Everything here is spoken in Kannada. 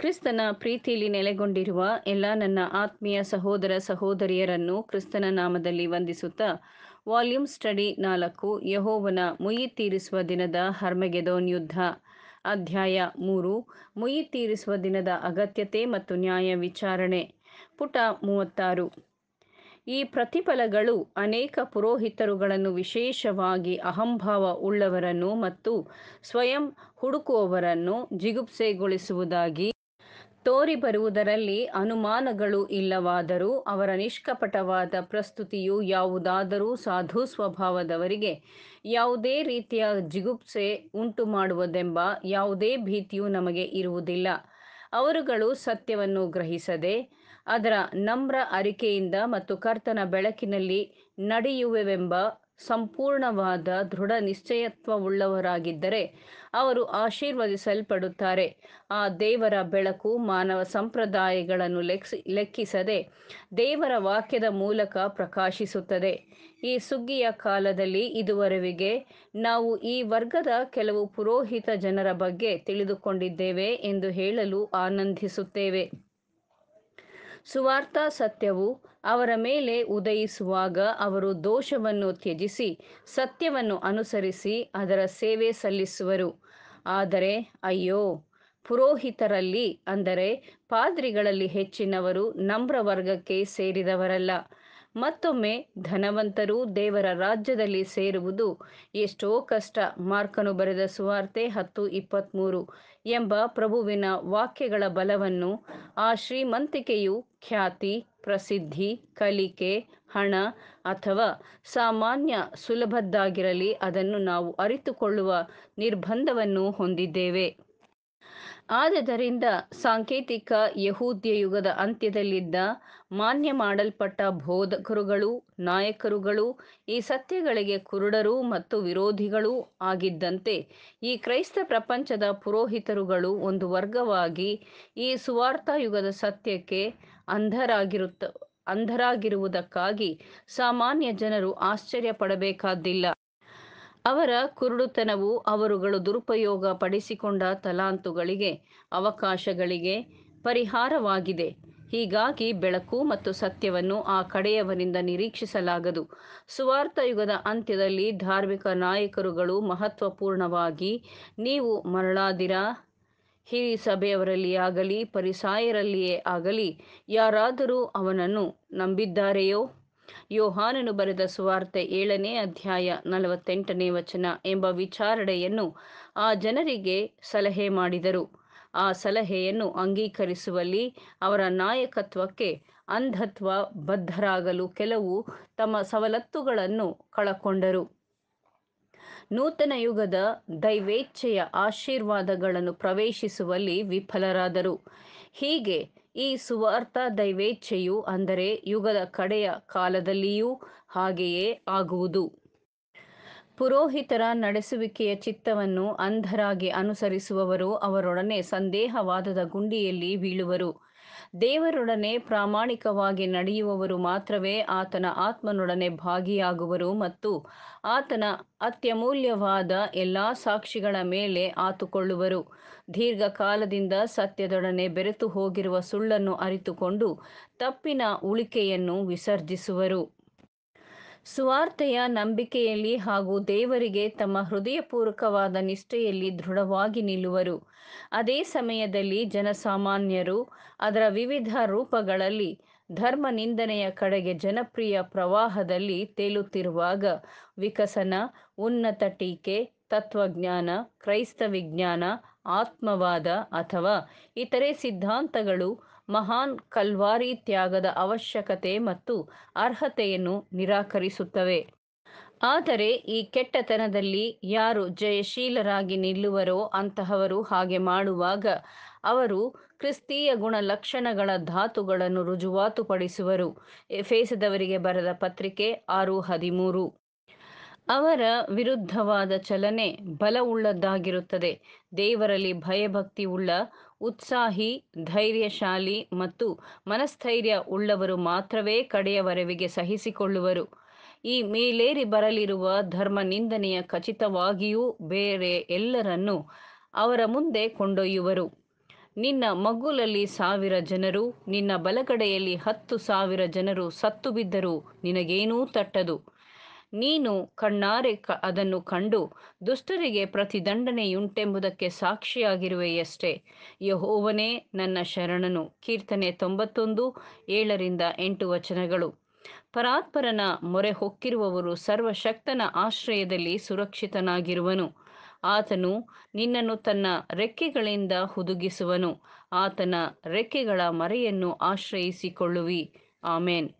ಕ್ರಿಸ್ತನ ಪ್ರೀತಿಯಲ್ಲಿ ನೆಲೆಗೊಂಡಿರುವ ಎಲ್ಲ ನನ್ನ ಆತ್ಮೀಯ ಸಹೋದರ ಸಹೋದರಿಯರನ್ನು ಕ್ರಿಸ್ತನ ನಾಮದಲ್ಲಿ ವಂದಿಸುತ್ತಾ ವಾಲ್ಯೂಮ್ ಸ್ಟಡಿ ನಾಲ್ಕು ಯಹೋವನ ಮುಯಿ ತೀರಿಸುವ ದಿನದ ಹರ್ಮಗೆದೋನ್ ಯುದ್ಧ ಅಧ್ಯಾಯ ಮೂರು ಮುಯಿ ತೀರಿಸುವ ದಿನದ ಅಗತ್ಯತೆ ಮತ್ತು ನ್ಯಾಯ ವಿಚಾರಣೆ ಪುಟ ಮೂವತ್ತಾರು ಈ ಪ್ರತಿಫಲಗಳು ಅನೇಕ ಪುರೋಹಿತರುಗಳನ್ನು ವಿಶೇಷವಾಗಿ ಅಹಂಭಾವ ಉಳ್ಳವರನ್ನು ಮತ್ತು ಸ್ವಯಂ ಹುಡುಕುವವರನ್ನು ಜಿಗುಪ್ಸೆಗೊಳಿಸುವುದಾಗಿ ತೋರಿ ಬರುವುದರಲ್ಲಿ ಅನುಮಾನಗಳು ಇಲ್ಲವಾದರೂ ಅವರ ನಿಷ್ಕಪಟವಾದ ಪ್ರಸ್ತುತಿಯು ಯಾವುದಾದರೂ ಸಾಧು ಸ್ವಭಾವದವರಿಗೆ ಯಾವುದೇ ರೀತಿಯ ಜಿಗುಪ್ಸೆ ಉಂಟು ಮಾಡುವುದೆಂಬ ಯಾವುದೇ ಭೀತಿಯು ನಮಗೆ ಇರುವುದಿಲ್ಲ ಅವರುಗಳು ಸತ್ಯವನ್ನು ಗ್ರಹಿಸದೆ ಅದರ ನಮ್ರ ಅರಿಕೆಯಿಂದ ಮತ್ತು ಕರ್ತನ ಬೆಳಕಿನಲ್ಲಿ ನಡೆಯುವೆವೆಂಬ ಸಂಪೂರ್ಣವಾದ ದೃಢ ನಿಶ್ಚಯತ್ವವುಳ್ಳವರಾಗಿದ್ದರೆ ಅವರು ಆಶೀರ್ವದಿಸಲ್ಪಡುತ್ತಾರೆ ಆ ದೇವರ ಬೆಳಕು ಮಾನವ ಸಂಪ್ರದಾಯಗಳನ್ನು ಲೆಕ್ಸಿ ಲೆಕ್ಕಿಸದೆ ದೇವರ ವಾಕ್ಯದ ಮೂಲಕ ಪ್ರಕಾಶಿಸುತ್ತದೆ ಈ ಸುಗ್ಗಿಯ ಕಾಲದಲ್ಲಿ ಇದುವರೆವಿಗೆ ನಾವು ಈ ವರ್ಗದ ಕೆಲವು ಪುರೋಹಿತ ಜನರ ಬಗ್ಗೆ ತಿಳಿದುಕೊಂಡಿದ್ದೇವೆ ಎಂದು ಹೇಳಲು ಆನಂದಿಸುತ್ತೇವೆ ಸುವಾರ್ತಾ ಸತ್ಯವು ಅವರ ಮೇಲೆ ಉದಯಿಸುವಾಗ ಅವರು ದೋಷವನ್ನು ತ್ಯಜಿಸಿ ಸತ್ಯವನ್ನು ಅನುಸರಿಸಿ ಅದರ ಸೇವೆ ಸಲ್ಲಿಸುವರು ಆದರೆ ಅಯ್ಯೋ ಪುರೋಹಿತರಲ್ಲಿ ಅಂದರೆ ಪಾದ್ರಿಗಳಲ್ಲಿ ಹೆಚ್ಚಿನವರು ನಮ್ರ ವರ್ಗಕ್ಕೆ ಸೇರಿದವರಲ್ಲ ಮತ್ತೊಮ್ಮೆ ಧನವಂತರು ದೇವರ ರಾಜ್ಯದಲ್ಲಿ ಸೇರುವುದು ಎಷ್ಟೋ ಕಷ್ಟ ಮಾರ್ಕನು ಬರೆದ ಸುವಾರ್ತೆ ಹತ್ತು ಇಪ್ಪತ್ತ್ಮೂರು ಎಂಬ ಪ್ರಭುವಿನ ವಾಕ್ಯಗಳ ಬಲವನ್ನು ಆ ಶ್ರೀಮಂತಿಕೆಯು ಖ್ಯಾತಿ ಪ್ರಸಿದ್ಧಿ ಕಲಿಕೆ ಹಣ ಅಥವಾ ಸಾಮಾನ್ಯ ಸುಲಭದ್ದಾಗಿರಲಿ ಅದನ್ನು ನಾವು ಅರಿತುಕೊಳ್ಳುವ ನಿರ್ಬಂಧವನ್ನು ಹೊಂದಿದ್ದೇವೆ ಆದ್ದರಿಂದ ಸಾಂಕೇತಿಕ ಯಹೂದ್ಯ ಯುಗದ ಅಂತ್ಯದಲ್ಲಿದ್ದ ಮಾನ್ಯ ಮಾಡಲ್ಪಟ್ಟ ಬೋಧಕರುಗಳು ನಾಯಕರುಗಳು ಈ ಸತ್ಯಗಳಿಗೆ ಕುರುಡರು ಮತ್ತು ವಿರೋಧಿಗಳೂ ಆಗಿದ್ದಂತೆ ಈ ಕ್ರೈಸ್ತ ಪ್ರಪಂಚದ ಪುರೋಹಿತರುಗಳು ಒಂದು ವರ್ಗವಾಗಿ ಈ ಯುಗದ ಸತ್ಯಕ್ಕೆ ಅಂಧರಾಗಿರುತ್ತ ಅಂಧರಾಗಿರುವುದಕ್ಕಾಗಿ ಸಾಮಾನ್ಯ ಜನರು ಆಶ್ಚರ್ಯ ಅವರ ಕುರುಡುತನವು ಅವರುಗಳು ದುರುಪಯೋಗ ಪಡಿಸಿಕೊಂಡ ತಲಾಂತುಗಳಿಗೆ ಅವಕಾಶಗಳಿಗೆ ಪರಿಹಾರವಾಗಿದೆ ಹೀಗಾಗಿ ಬೆಳಕು ಮತ್ತು ಸತ್ಯವನ್ನು ಆ ಕಡೆಯವರಿಂದ ನಿರೀಕ್ಷಿಸಲಾಗದು ಯುಗದ ಅಂತ್ಯದಲ್ಲಿ ಧಾರ್ಮಿಕ ನಾಯಕರುಗಳು ಮಹತ್ವಪೂರ್ಣವಾಗಿ ನೀವು ಮರಳಾದಿರ ಹಿರಿ ಆಗಲಿ ಪರಿಸಾಯರಲ್ಲಿಯೇ ಆಗಲಿ ಯಾರಾದರೂ ಅವನನ್ನು ನಂಬಿದ್ದಾರೆಯೋ ಯೋಹಾನನು ಬರೆದ ಸುವಾರ್ತೆ ಏಳನೇ ಅಧ್ಯಾಯ ನಲವತ್ತೆಂಟನೇ ವಚನ ಎಂಬ ವಿಚಾರಣೆಯನ್ನು ಆ ಜನರಿಗೆ ಸಲಹೆ ಮಾಡಿದರು ಆ ಸಲಹೆಯನ್ನು ಅಂಗೀಕರಿಸುವಲ್ಲಿ ಅವರ ನಾಯಕತ್ವಕ್ಕೆ ಅಂಧತ್ವ ಬದ್ಧರಾಗಲು ಕೆಲವು ತಮ್ಮ ಸವಲತ್ತುಗಳನ್ನು ಕಳಕೊಂಡರು ನೂತನ ಯುಗದ ದೈವೇಚ್ಛೆಯ ಆಶೀರ್ವಾದಗಳನ್ನು ಪ್ರವೇಶಿಸುವಲ್ಲಿ ವಿಫಲರಾದರು ಹೀಗೆ ಈ ಸುವಾರ್ಥ ದೈವೇಚ್ಛೆಯು ಅಂದರೆ ಯುಗದ ಕಡೆಯ ಕಾಲದಲ್ಲಿಯೂ ಹಾಗೆಯೇ ಆಗುವುದು ಪುರೋಹಿತರ ನಡೆಸುವಿಕೆಯ ಚಿತ್ತವನ್ನು ಅಂಧರಾಗಿ ಅನುಸರಿಸುವವರು ಅವರೊಡನೆ ಸಂದೇಹವಾದದ ಗುಂಡಿಯಲ್ಲಿ ಬೀಳುವರು ದೇವರೊಡನೆ ಪ್ರಾಮಾಣಿಕವಾಗಿ ನಡೆಯುವವರು ಮಾತ್ರವೇ ಆತನ ಆತ್ಮನೊಡನೆ ಭಾಗಿಯಾಗುವರು ಮತ್ತು ಆತನ ಅತ್ಯಮೂಲ್ಯವಾದ ಎಲ್ಲ ಸಾಕ್ಷಿಗಳ ಮೇಲೆ ಆತುಕೊಳ್ಳುವರು ದೀರ್ಘಕಾಲದಿಂದ ಸತ್ಯದೊಡನೆ ಬೆರೆತು ಹೋಗಿರುವ ಸುಳ್ಳನ್ನು ಅರಿತುಕೊಂಡು ತಪ್ಪಿನ ಉಳಿಕೆಯನ್ನು ವಿಸರ್ಜಿಸುವರು ಸುವಾರ್ತೆಯ ನಂಬಿಕೆಯಲ್ಲಿ ಹಾಗೂ ದೇವರಿಗೆ ತಮ್ಮ ಹೃದಯಪೂರ್ವಕವಾದ ನಿಷ್ಠೆಯಲ್ಲಿ ದೃಢವಾಗಿ ನಿಲ್ಲುವರು ಅದೇ ಸಮಯದಲ್ಲಿ ಜನಸಾಮಾನ್ಯರು ಅದರ ವಿವಿಧ ರೂಪಗಳಲ್ಲಿ ಧರ್ಮ ನಿಂದನೆಯ ಕಡೆಗೆ ಜನಪ್ರಿಯ ಪ್ರವಾಹದಲ್ಲಿ ತೇಲುತ್ತಿರುವಾಗ ವಿಕಸನ ಉನ್ನತ ಟೀಕೆ ತತ್ವಜ್ಞಾನ ಕ್ರೈಸ್ತ ವಿಜ್ಞಾನ ಆತ್ಮವಾದ ಅಥವಾ ಇತರೆ ಸಿದ್ಧಾಂತಗಳು ಮಹಾನ್ ಕಲ್ವಾರಿ ತ್ಯಾಗದ ಅವಶ್ಯಕತೆ ಮತ್ತು ಅರ್ಹತೆಯನ್ನು ನಿರಾಕರಿಸುತ್ತವೆ ಆದರೆ ಈ ಕೆಟ್ಟತನದಲ್ಲಿ ಯಾರು ಜಯಶೀಲರಾಗಿ ನಿಲ್ಲುವರೋ ಅಂತಹವರು ಹಾಗೆ ಮಾಡುವಾಗ ಅವರು ಕ್ರಿಸ್ತೀಯ ಗುಣ ಲಕ್ಷಣಗಳ ಧಾತುಗಳನ್ನು ರುಜುವಾತುಪಡಿಸುವರು ಫೇಸದವರಿಗೆ ಬರೆದ ಪತ್ರಿಕೆ ಆರು ಹದಿಮೂರು ಅವರ ವಿರುದ್ಧವಾದ ಚಲನೆ ಬಲವುಳ್ಳದ್ದಾಗಿರುತ್ತದೆ ದೇವರಲ್ಲಿ ಭಯಭಕ್ತಿ ಉಳ್ಳ ಉತ್ಸಾಹಿ ಧೈರ್ಯಶಾಲಿ ಮತ್ತು ಮನಸ್ಥೈರ್ಯ ಉಳ್ಳವರು ಮಾತ್ರವೇ ಕಡೆಯವರೆವಿಗೆ ಸಹಿಸಿಕೊಳ್ಳುವರು ಈ ಮೇಲೇರಿ ಬರಲಿರುವ ಧರ್ಮ ನಿಂದನೆಯ ಖಚಿತವಾಗಿಯೂ ಬೇರೆ ಎಲ್ಲರನ್ನು ಅವರ ಮುಂದೆ ಕೊಂಡೊಯ್ಯುವರು ನಿನ್ನ ಮಗ್ಗುಲಲ್ಲಿ ಸಾವಿರ ಜನರು ನಿನ್ನ ಬಲಗಡೆಯಲ್ಲಿ ಹತ್ತು ಸಾವಿರ ಜನರು ಸತ್ತು ಬಿದ್ದರೂ ನಿನಗೇನೂ ತಟ್ಟದು ನೀನು ಕಣ್ಣಾರೆ ಕ ಅದನ್ನು ಕಂಡು ದುಷ್ಟರಿಗೆ ಪ್ರತಿದಂಡನೆಯುಂಟೆಂಬುದಕ್ಕೆ ಸಾಕ್ಷಿಯಾಗಿರುವೆಯಷ್ಟೇ ಯಹೋವನೇ ನನ್ನ ಶರಣನು ಕೀರ್ತನೆ ತೊಂಬತ್ತೊಂದು ಏಳರಿಂದ ಎಂಟು ವಚನಗಳು ಪರಾತ್ಪರನ ಮೊರೆ ಹೊಕ್ಕಿರುವವರು ಸರ್ವಶಕ್ತನ ಆಶ್ರಯದಲ್ಲಿ ಸುರಕ್ಷಿತನಾಗಿರುವನು ಆತನು ನಿನ್ನನ್ನು ತನ್ನ ರೆಕ್ಕೆಗಳಿಂದ ಹುದುಗಿಸುವನು ಆತನ ರೆಕ್ಕೆಗಳ ಮರೆಯನ್ನು ಆಶ್ರಯಿಸಿಕೊಳ್ಳುವಿ ಆಮೇನ್